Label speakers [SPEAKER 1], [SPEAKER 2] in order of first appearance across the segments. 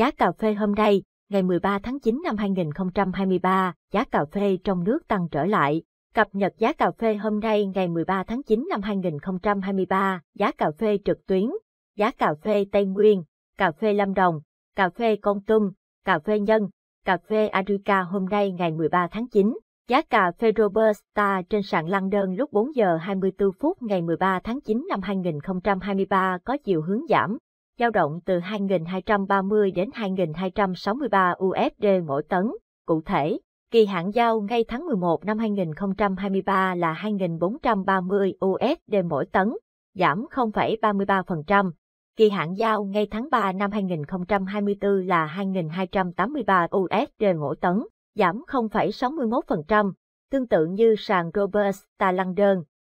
[SPEAKER 1] Giá cà phê hôm nay, ngày 13 tháng 9 năm 2023, giá cà phê trong nước tăng trở lại. Cập nhật giá cà phê hôm nay ngày 13 tháng 9 năm 2023, giá cà phê trực tuyến, giá cà phê Tây Nguyên, cà phê Lâm Đồng, cà phê Con Tum, cà phê Nhân, cà phê Arica hôm nay ngày 13 tháng 9. Giá cà phê Robusta trên sàn lăng đơn lúc 4 giờ 24 phút ngày 13 tháng 9 năm 2023 có chiều hướng giảm dao động từ 2.230 đến 2.263 USD mỗi tấn. Cụ thể, kỳ hạn giao ngay tháng 11 năm 2023 là 2.430 USD mỗi tấn, giảm 0,33%. Kỳ hạn giao ngay tháng 3 năm 2024 là 2.283 USD mỗi tấn, giảm 0,61%, tương tự như sàn Robert Stalander,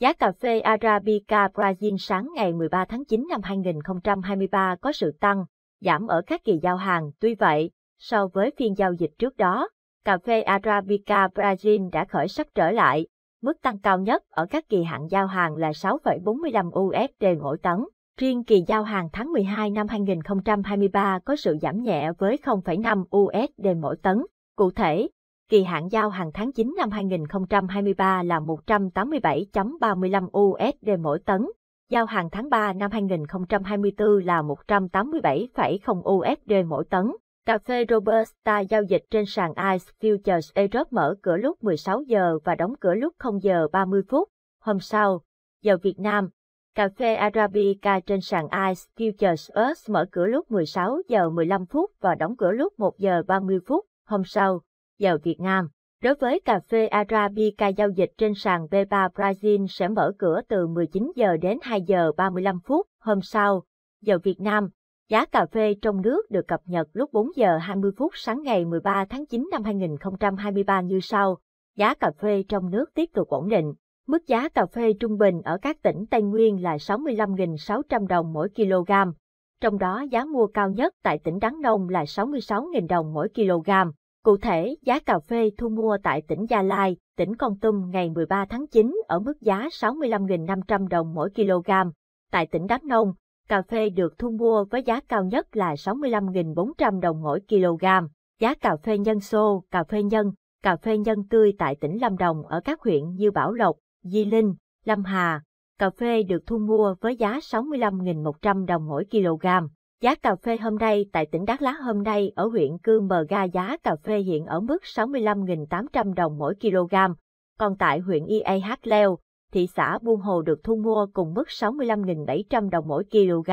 [SPEAKER 1] Giá cà phê Arabica Brazil sáng ngày 13 tháng 9 năm 2023 có sự tăng, giảm ở các kỳ giao hàng. Tuy vậy, so với phiên giao dịch trước đó, cà phê Arabica Brazil đã khởi sắc trở lại. Mức tăng cao nhất ở các kỳ hạn giao hàng là 6,45 USD mỗi tấn. Riêng kỳ giao hàng tháng 12 năm 2023 có sự giảm nhẹ với 0,5 USD mỗi tấn. Cụ thể, kỳ hạn giao hàng tháng 9 năm 2023 là 187.35 USD mỗi tấn, giao hàng tháng 3 năm 2024 là 187,0 USD mỗi tấn. Cà phê Robusta giao dịch trên sàn ICE Futures Europe mở cửa lúc 16 giờ và đóng cửa lúc 0 giờ 30 phút. Hôm sau, giờ Việt Nam, cà phê Arabica trên sàn ICE Futures US mở cửa lúc 16 giờ 15 phút và đóng cửa lúc 1 giờ 30 phút. Hôm sau, giờ Việt Nam. Đối với cà phê Arabica giao dịch trên sàn B3 Brazil sẽ mở cửa từ 19 giờ đến 2 giờ 35 phút hôm sau, giờ Việt Nam. Giá cà phê trong nước được cập nhật lúc 4 giờ 20 phút sáng ngày 13 tháng 9 năm 2023 như sau. Giá cà phê trong nước tiếp tục ổn định. Mức giá cà phê trung bình ở các tỉnh Tây Nguyên là 65.600 đồng mỗi kg, trong đó giá mua cao nhất tại tỉnh Đắk Nông là 66.000 đồng mỗi kg. Cụ thể, giá cà phê thu mua tại tỉnh Gia Lai, tỉnh Con Tum ngày 13 tháng 9 ở mức giá 65.500 đồng mỗi kg. Tại tỉnh Đắk Nông, cà phê được thu mua với giá cao nhất là 65.400 đồng mỗi kg. Giá cà phê nhân xô, cà phê nhân, cà phê nhân tươi tại tỉnh Lâm Đồng ở các huyện như Bảo Lộc, Di Linh, Lâm Hà, cà phê được thu mua với giá 65.100 đồng mỗi kg. Giá cà phê hôm nay tại tỉnh Đắk Lắk hôm nay ở huyện Cư Mờ Ga giá cà phê hiện ở mức 65.800 đồng mỗi kg, còn tại huyện IAH Leo, thị xã Buôn Hồ được thu mua cùng mức 65.700 đồng mỗi kg.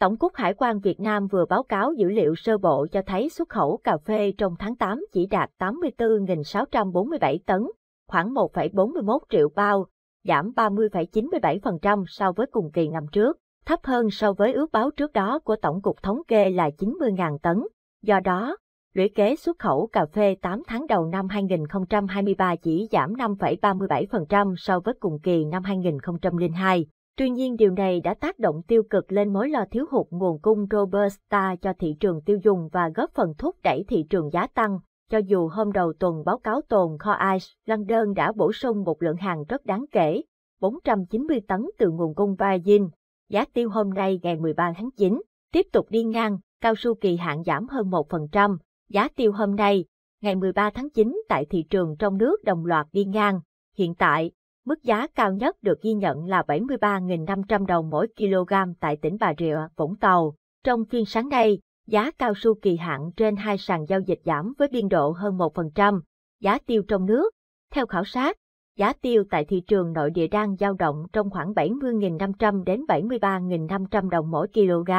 [SPEAKER 1] Tổng cục Hải quan Việt Nam vừa báo cáo dữ liệu sơ bộ cho thấy xuất khẩu cà phê trong tháng 8 chỉ đạt 84.647 tấn, khoảng 1,41 triệu bao, giảm 30,97% so với cùng kỳ năm trước thấp hơn so với ước báo trước đó của Tổng cục Thống kê là 90.000 tấn. Do đó, lũy kế xuất khẩu cà phê 8 tháng đầu năm 2023 chỉ giảm 5,37% so với cùng kỳ năm 2002. Tuy nhiên điều này đã tác động tiêu cực lên mối lo thiếu hụt nguồn cung Robusta cho thị trường tiêu dùng và góp phần thúc đẩy thị trường giá tăng. Cho dù hôm đầu tuần báo cáo tồn kho Ice, London đã bổ sung một lượng hàng rất đáng kể, 490 tấn từ nguồn cung Brazil, Giá tiêu hôm nay ngày 13 tháng 9 tiếp tục đi ngang, cao su kỳ hạn giảm hơn 1%. Giá tiêu hôm nay, ngày 13 tháng 9 tại thị trường trong nước đồng loạt đi ngang. Hiện tại, mức giá cao nhất được ghi nhận là 73.500 đồng mỗi kg tại tỉnh Bà Rịa, Vũng Tàu. Trong phiên sáng nay, giá cao su kỳ hạn trên hai sàn giao dịch giảm với biên độ hơn 1%. Giá tiêu trong nước, theo khảo sát, giá tiêu tại thị trường nội địa đang dao động trong khoảng 70.500 đến 73.500 đồng mỗi kg.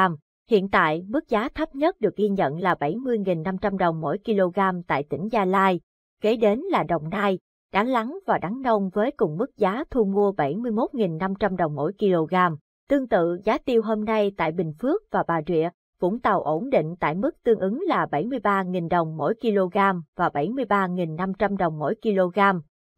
[SPEAKER 1] Hiện tại, mức giá thấp nhất được ghi nhận là 70.500 đồng mỗi kg tại tỉnh Gia Lai, kế đến là Đồng Nai, Đắk Lắk và Đắk Nông với cùng mức giá thu mua 71.500 đồng mỗi kg. Tương tự, giá tiêu hôm nay tại Bình Phước và Bà Rịa, Vũng Tàu ổn định tại mức tương ứng là 73.000 đồng mỗi kg và 73.500 đồng mỗi kg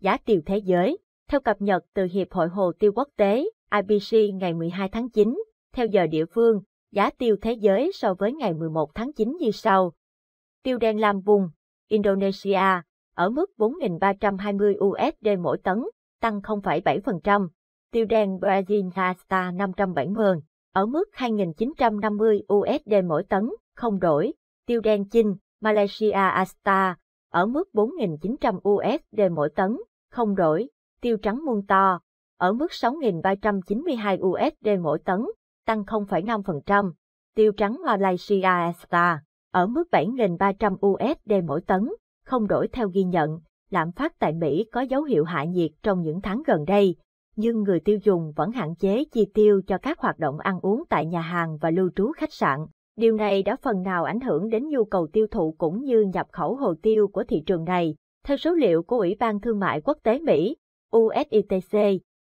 [SPEAKER 1] giá tiêu thế giới. Theo cập nhật từ Hiệp hội Hồ tiêu Quốc tế, IPC ngày 12 tháng 9, theo giờ địa phương, giá tiêu thế giới so với ngày 11 tháng 9 như sau. Tiêu đen lam vùng, Indonesia, ở mức 4.320 USD mỗi tấn, tăng 0,7%. Tiêu đen Brazil Hasta 570, ở mức 2.950 USD mỗi tấn, không đổi. Tiêu đen Chinh, Malaysia Asta, ở mức 4.900 USD mỗi tấn, không đổi, tiêu trắng muôn to, ở mức 6.392 USD mỗi tấn, tăng 0,5%, tiêu trắng Malaysia Star, ở mức 7.300 USD mỗi tấn, không đổi theo ghi nhận, lạm phát tại Mỹ có dấu hiệu hạ nhiệt trong những tháng gần đây, nhưng người tiêu dùng vẫn hạn chế chi tiêu cho các hoạt động ăn uống tại nhà hàng và lưu trú khách sạn. Điều này đã phần nào ảnh hưởng đến nhu cầu tiêu thụ cũng như nhập khẩu hồ tiêu của thị trường này. Theo số liệu của Ủy ban Thương mại Quốc tế Mỹ, USITC,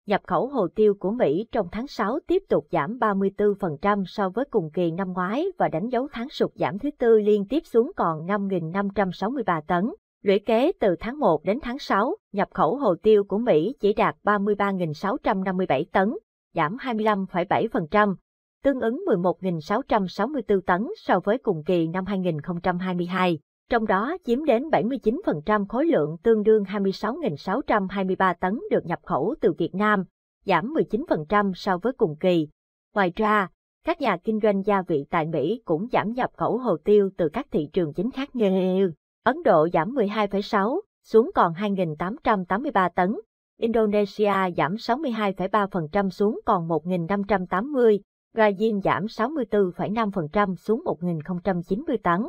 [SPEAKER 1] nhập khẩu hồ tiêu của Mỹ trong tháng 6 tiếp tục giảm 34% so với cùng kỳ năm ngoái và đánh dấu tháng sụt giảm thứ tư liên tiếp xuống còn 5.563 tấn. Lũy kế từ tháng 1 đến tháng 6, nhập khẩu hồ tiêu của Mỹ chỉ đạt 33.657 tấn, giảm 25,7%, tương ứng 11.664 tấn so với cùng kỳ năm 2022 trong đó chiếm đến 79% khối lượng tương đương 26.623 tấn được nhập khẩu từ Việt Nam, giảm 19% so với cùng kỳ. Ngoài ra, các nhà kinh doanh gia vị tại Mỹ cũng giảm nhập khẩu hồ tiêu từ các thị trường chính khác như Ấn Độ giảm 12,6 xuống còn 2.883 tấn, Indonesia giảm 62,3% xuống còn 1.580, Brazil giảm 64,5% xuống 1.090 tấn.